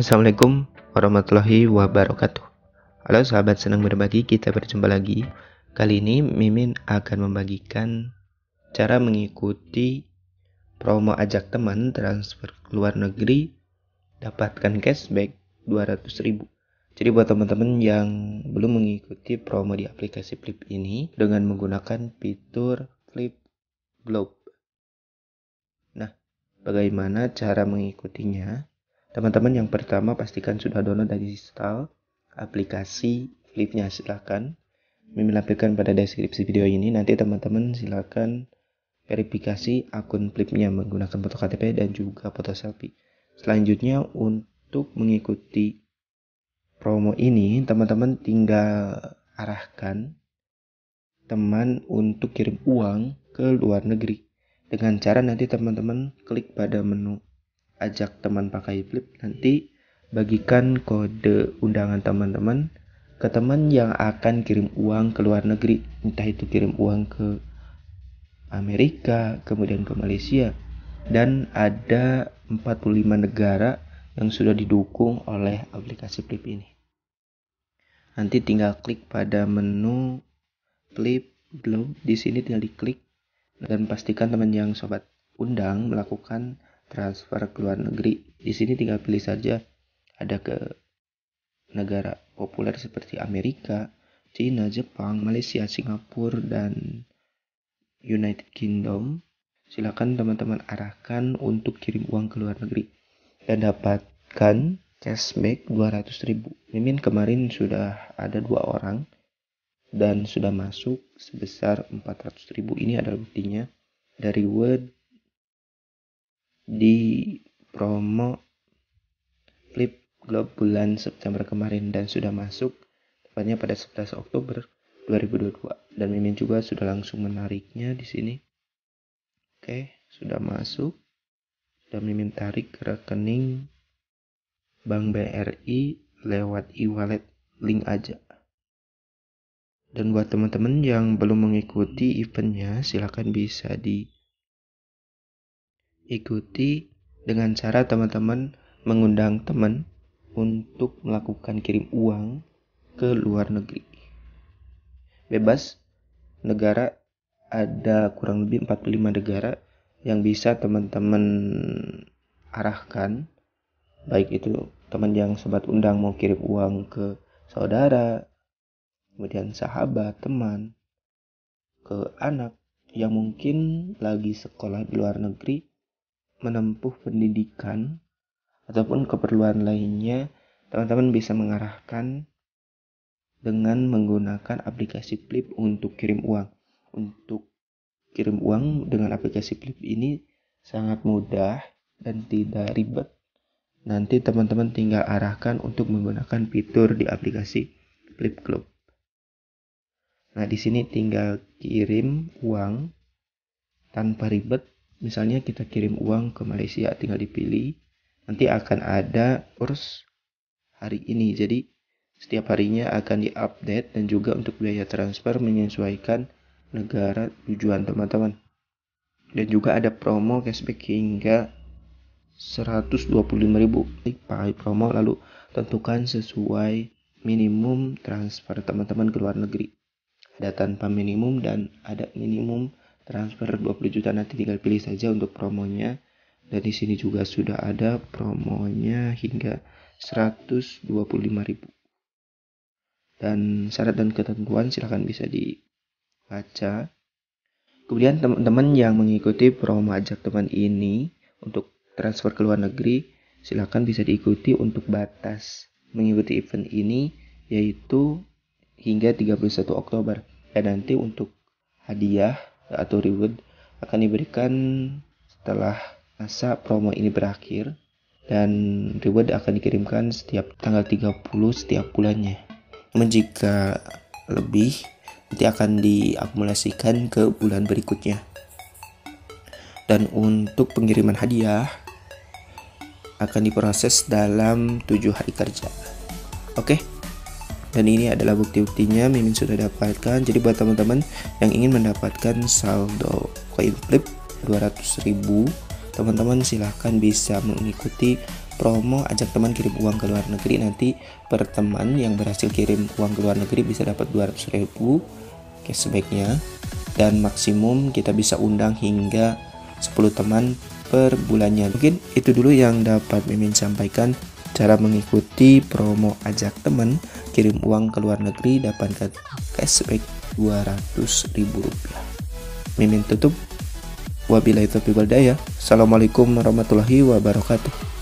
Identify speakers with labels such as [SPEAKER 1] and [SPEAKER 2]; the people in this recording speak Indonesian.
[SPEAKER 1] Assalamualaikum warahmatullahi wabarakatuh. Halo sahabat senang berbagi, kita berjumpa lagi. Kali ini Mimin akan membagikan cara mengikuti promo ajak teman transfer ke luar negeri dapatkan cashback 200 ribu. Jadi buat teman-teman yang belum mengikuti promo di aplikasi Flip ini dengan menggunakan fitur Flip Globe. Nah, bagaimana cara mengikutinya? Teman-teman yang pertama pastikan sudah download dan install aplikasi Flipnya silahkan. Mimin lampirkan pada deskripsi video ini. Nanti teman-teman silahkan verifikasi akun Flipnya menggunakan foto KTP dan juga foto selfie. Selanjutnya untuk mengikuti promo ini teman-teman tinggal arahkan teman untuk kirim uang ke luar negeri. Dengan cara nanti teman-teman klik pada menu ajak teman pakai flip nanti bagikan kode undangan teman-teman ke teman yang akan kirim uang ke luar negeri entah itu kirim uang ke Amerika kemudian ke Malaysia dan ada 45 negara yang sudah didukung oleh aplikasi Flip ini. Nanti tinggal klik pada menu Flip belum di sini tinggal diklik dan pastikan teman yang sobat undang melakukan transfer ke luar negeri. Di sini tinggal pilih saja ada ke negara populer seperti Amerika, Cina, Jepang, Malaysia, Singapura, dan United Kingdom. Silakan teman-teman arahkan untuk kirim uang ke luar negeri dan dapatkan cashback 200.000. Mimin kemarin sudah ada dua orang dan sudah masuk sebesar 400.000. Ini adalah buktinya dari Word di promo Flip Globe bulan September kemarin dan sudah masuk tepatnya pada 11 Oktober 2022 dan Mimin juga sudah langsung menariknya di sini. Oke, sudah masuk. dan Mimin tarik ke rekening Bank BRI lewat e-wallet link aja. Dan buat teman-teman yang belum mengikuti eventnya, silahkan bisa di ikuti dengan cara teman-teman mengundang teman untuk melakukan kirim uang ke luar negeri. Bebas negara ada kurang lebih 45 negara yang bisa teman-teman arahkan baik itu teman yang sobat undang mau kirim uang ke saudara kemudian sahabat teman ke anak yang mungkin lagi sekolah di luar negeri menempuh pendidikan ataupun keperluan lainnya, teman-teman bisa mengarahkan dengan menggunakan aplikasi Flip untuk kirim uang. Untuk kirim uang dengan aplikasi Flip ini sangat mudah dan tidak ribet. Nanti teman-teman tinggal arahkan untuk menggunakan fitur di aplikasi Flip Club. Nah, di sini tinggal kirim uang tanpa ribet misalnya kita kirim uang ke Malaysia tinggal dipilih nanti akan ada kurs hari ini jadi setiap harinya akan diupdate dan juga untuk biaya transfer menyesuaikan negara tujuan teman-teman dan juga ada promo cashback hingga 125.000 klik pakai promo lalu tentukan sesuai minimum transfer teman-teman ke luar negeri ada tanpa minimum dan ada minimum transfer 20 juta nanti tinggal pilih saja untuk promonya dan di sini juga sudah ada promonya hingga 125.000 dan syarat dan ketentuan silahkan bisa dibaca kemudian teman-teman yang mengikuti promo ajak teman ini untuk transfer ke luar negeri silahkan bisa diikuti untuk batas mengikuti event ini yaitu hingga 31 Oktober dan nanti untuk hadiah atau reward akan diberikan setelah masa promo ini berakhir dan reward akan dikirimkan setiap tanggal 30 setiap bulannya. Namun jika lebih nanti akan diakumulasikan ke bulan berikutnya. Dan untuk pengiriman hadiah akan diproses dalam tujuh hari kerja. Oke. Okay? dan ini adalah bukti-buktinya Mimin sudah dapatkan jadi buat teman-teman yang ingin mendapatkan saldo koin flip 200.000 teman-teman silahkan bisa mengikuti promo ajak teman kirim uang ke luar negeri nanti per teman yang berhasil kirim uang ke luar negeri bisa dapat 200.000 cashbacknya dan maksimum kita bisa undang hingga 10 teman per bulannya mungkin itu dulu yang dapat Mimin sampaikan cara mengikuti promo ajak teman kirim uang ke luar negeri dapat cashback 200 ribu rupiah mimin tutup wabillahi taufiq Assalamualaikum warahmatullahi wabarakatuh